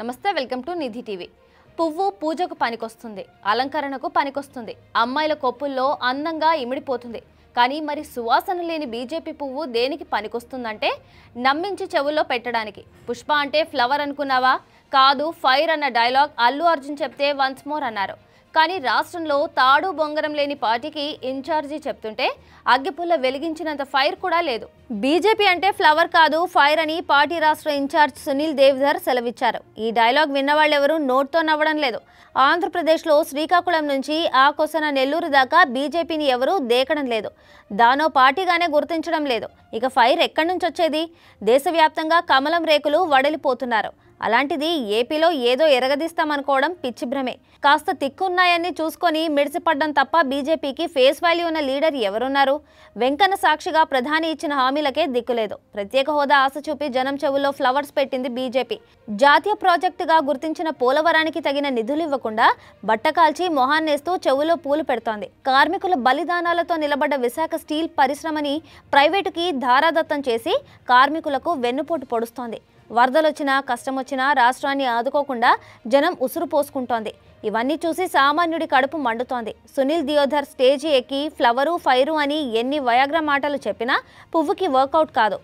నమస్తే welcome to Nidhi TV పువ్వు పూజకు పనికొస్తుంది అలంకరణకు పనికొస్తుంది అమ్మాయిల కొప్పుల్లో అందంగా ఇమిడిపోతుంది కానీ మరి సువాసన లేని బీజేపీ పువ్వు దేనికి పనికొస్తుందంటే నమ్మించి చెవుల్లో పెట్టడానికి పుష్ప అంటే ఫ్లవర్ అనుకున్నావా కాదు ఫైర్ అన్న డైలాగ్ అల్లు అర్జున్ చెప్తే వన్స్ మోర్ అన్నారు కానీ రాష్ట్రంలో తాడు బొంగరం లేని పార్టీకి ఇన్ఛార్జీ చెప్తుంటే అగ్గిపుల్ల వెలిగించినంత ఫైర్ కూడా లేదు బీజేపీ అంటే ఫ్లవర్ కాదు ఫైర్ అని పార్టీ రాష్ట్ర ఇన్ఛార్జ్ సునీల్ దేవ్ధర్ సెలవిచ్చారు ఈ డైలాగ్ విన్నవాళ్ళెవరూ నోట్తో నవ్వడం లేదు ఆంధ్రప్రదేశ్లో శ్రీకాకుళం నుంచి ఆ కొసన నెల్లూరు దాకా బీజేపీని ఎవరూ దేకడం లేదు దానో పార్టీగానే గుర్తించడం లేదు ఇక ఫైర్ ఎక్కడి నుంచి వచ్చేది దేశవ్యాప్తంగా కమలం రేకులు వడలిపోతున్నారు అలాంటిది ఏపీలో ఏదో ఎరగదీస్తామనుకోవడం పిచ్చి భ్రమే కాస్త తిక్కున్నాయని చూసుకొని మిడిసిపడ్డం తప్ప బీజేపీకి ఫేస్ వాల్యూ ఉన్న లీడర్ ఎవరున్నారు వెంకన్న సాక్షిగా ప్రధాని ఇచ్చిన హామీలకే దిక్కులేదు ప్రత్యేక హోదా ఆశ చూపి జనం చెవుల్లో ఫ్లవర్స్ పెట్టింది బీజేపీ జాతీయ ప్రాజెక్టుగా గుర్తించిన పోలవరానికి తగిన నిధులు ఇవ్వకుండా బట్టకాల్చి మొహాన్నేస్తూ చెవులో పూలు పెడుతోంది కార్మికుల బలిదానాలతో నిలబడ్డ విశాఖ స్టీల్ పరిశ్రమని ప్రైవేటుకి ధారాదత్తం చేసి కార్మికులకు వెన్నుపోటు పొడుస్తోంది వరదలొచ్చినా కష్టమొచ్చినా రాష్ట్రాన్ని ఆదుకోకుండా జనం ఉసురు పోసుకుంటోంది ఇవన్నీ చూసి సామాన్యుడి కడుపు మండుతోంది సునీల్ దియోధర్ స్టేజీ ఎక్కి ఫ్లవరు ఫైరు అని ఎన్ని వయాగ్ర మాటలు చెప్పినా పువ్వుకి వర్కౌట్ కాదు